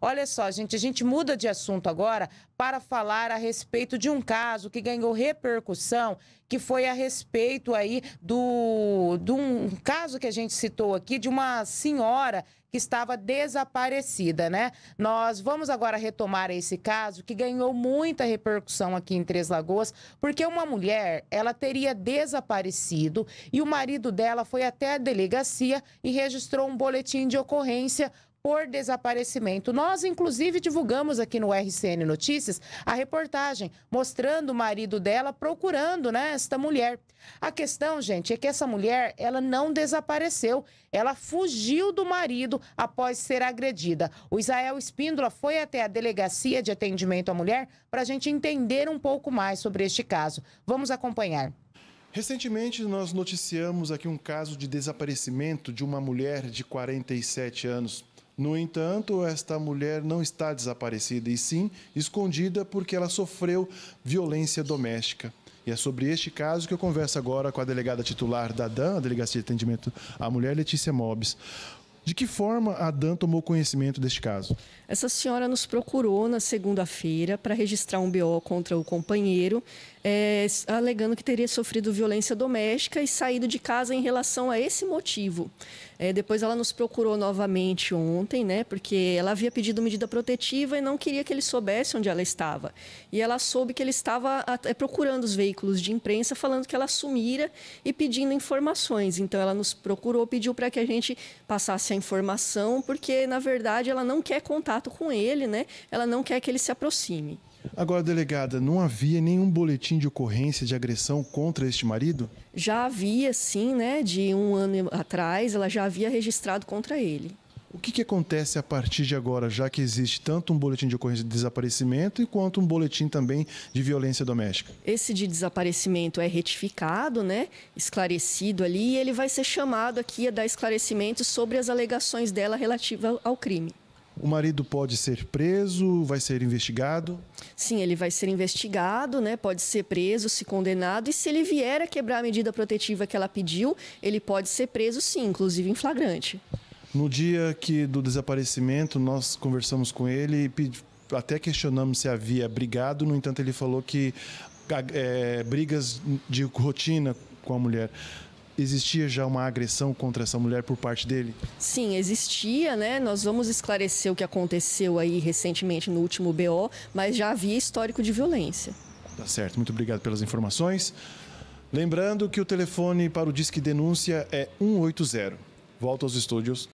Olha só, gente, a gente muda de assunto agora para falar a respeito de um caso que ganhou repercussão, que foi a respeito aí do de um caso que a gente citou aqui de uma senhora que estava desaparecida, né? Nós vamos agora retomar esse caso que ganhou muita repercussão aqui em Três Lagoas, porque uma mulher, ela teria desaparecido e o marido dela foi até a delegacia e registrou um boletim de ocorrência por desaparecimento. Nós, inclusive, divulgamos aqui no RCN Notícias a reportagem mostrando o marido dela procurando né, esta mulher. A questão, gente, é que essa mulher ela não desapareceu. Ela fugiu do marido após ser agredida. O Israel Espíndola foi até a delegacia de atendimento à mulher para a gente entender um pouco mais sobre este caso. Vamos acompanhar. Recentemente, nós noticiamos aqui um caso de desaparecimento de uma mulher de 47 anos. No entanto, esta mulher não está desaparecida e sim escondida porque ela sofreu violência doméstica. E é sobre este caso que eu converso agora com a delegada titular da DAN, a Delegacia de Atendimento à Mulher, Letícia Mobes. De que forma a Dan tomou conhecimento deste caso? Essa senhora nos procurou na segunda-feira para registrar um BO contra o companheiro, é, alegando que teria sofrido violência doméstica e saído de casa em relação a esse motivo. É, depois ela nos procurou novamente ontem, né? Porque ela havia pedido medida protetiva e não queria que ele soubesse onde ela estava. E ela soube que ele estava é, procurando os veículos de imprensa, falando que ela sumira e pedindo informações. Então ela nos procurou, pediu para que a gente passasse a informação, porque na verdade ela não quer contato com ele, né? Ela não quer que ele se aproxime. Agora, delegada, não havia nenhum boletim de ocorrência de agressão contra este marido? Já havia, sim, né? De um ano atrás, ela já havia registrado contra ele. O que, que, acontece a partir de agora, já que existe tanto um boletim de ocorrência de desaparecimento e quanto um boletim também de violência doméstica? Esse de desaparecimento é retificado, né? Esclarecido ali, e ele vai ser chamado aqui a dar esclarecimentos sobre as alegações dela relativa ao crime. O marido pode ser preso, vai ser investigado? Sim, ele vai ser investigado, né? Pode ser preso, se condenado. E se ele vier a quebrar a medida protetiva que ela pediu, ele pode ser preso, sim, inclusive em flagrante. No dia que do desaparecimento, nós conversamos com ele e até questionamos se havia brigado. No entanto, ele falou que é, brigas de rotina com a mulher existia já uma agressão contra essa mulher por parte dele? Sim, existia, né? Nós vamos esclarecer o que aconteceu aí recentemente no último BO, mas já havia histórico de violência. Tá certo, muito obrigado pelas informações. Lembrando que o telefone para o Disque Denúncia é 180. Volto aos estúdios.